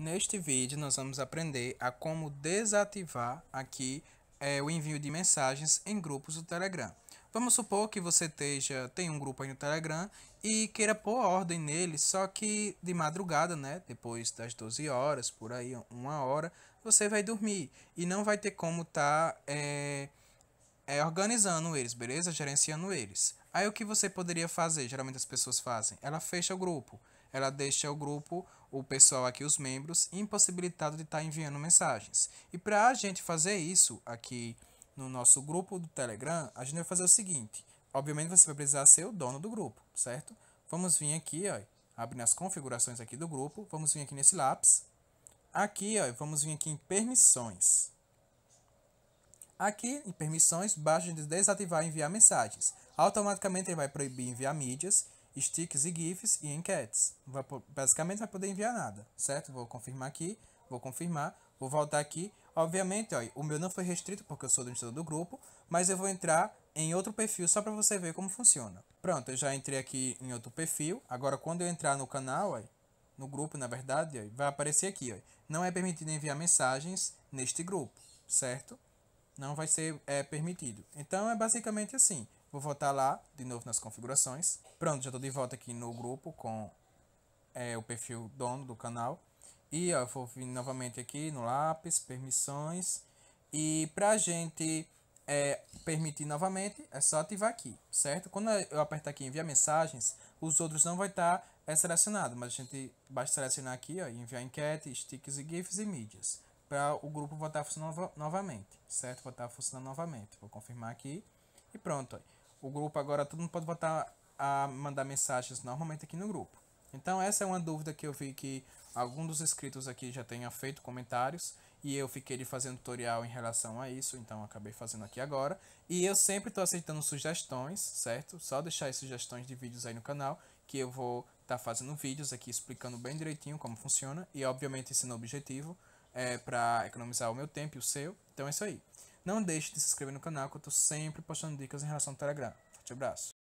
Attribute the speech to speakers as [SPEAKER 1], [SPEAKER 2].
[SPEAKER 1] Neste vídeo nós vamos aprender a como desativar aqui é, o envio de mensagens em grupos do Telegram. Vamos supor que você esteja, tem um grupo aí no Telegram e queira pôr ordem nele, só que de madrugada, né, depois das 12 horas, por aí uma hora, você vai dormir e não vai ter como estar tá, é, é, organizando eles, beleza? Gerenciando eles. Aí o que você poderia fazer, geralmente as pessoas fazem, ela fecha o grupo ela deixa o grupo, o pessoal aqui, os membros, impossibilitado de estar tá enviando mensagens. E para a gente fazer isso aqui no nosso grupo do Telegram, a gente vai fazer o seguinte. Obviamente você vai precisar ser o dono do grupo, certo? Vamos vir aqui, ó, abrir as configurações aqui do grupo, vamos vir aqui nesse lápis. Aqui, ó, vamos vir aqui em permissões. Aqui em permissões, basta desativar enviar mensagens. Automaticamente ele vai proibir enviar mídias sticks e gifs e enquetes. Vai, basicamente vai poder enviar nada, certo? Vou confirmar aqui, vou confirmar, vou voltar aqui. Obviamente, ó, o meu não foi restrito porque eu sou administrador do grupo, mas eu vou entrar em outro perfil só para você ver como funciona. Pronto, eu já entrei aqui em outro perfil. Agora, quando eu entrar no canal, ó, no grupo, na verdade, ó, vai aparecer aqui. Ó, não é permitido enviar mensagens neste grupo, certo? não vai ser é, permitido. Então é basicamente assim. Vou voltar lá de novo nas configurações. Pronto, já estou de volta aqui no grupo com é, o perfil dono do canal. E ó, eu vou vir novamente aqui no lápis, permissões. E para a gente é, permitir novamente, é só ativar aqui, certo? Quando eu apertar aqui enviar mensagens, os outros não vai estar tá, é, selecionado. Mas a gente basta selecionar aqui ó, enviar enquete, sticks e gifs e mídias para o grupo voltar a funcionar novamente, certo? Voltar a funcionar novamente. Vou confirmar aqui e pronto. O grupo agora, todo mundo pode voltar a mandar mensagens normalmente aqui no grupo. Então essa é uma dúvida que eu vi que algum dos inscritos aqui já tenha feito comentários e eu fiquei de fazer um tutorial em relação a isso, então acabei fazendo aqui agora. E eu sempre estou aceitando sugestões, certo? Só deixar as sugestões de vídeos aí no canal, que eu vou estar tá fazendo vídeos aqui explicando bem direitinho como funciona e obviamente esse o objetivo é, para economizar o meu tempo e o seu. Então é isso aí. Não deixe de se inscrever no canal que eu estou sempre postando dicas em relação ao Telegram. Forte abraço.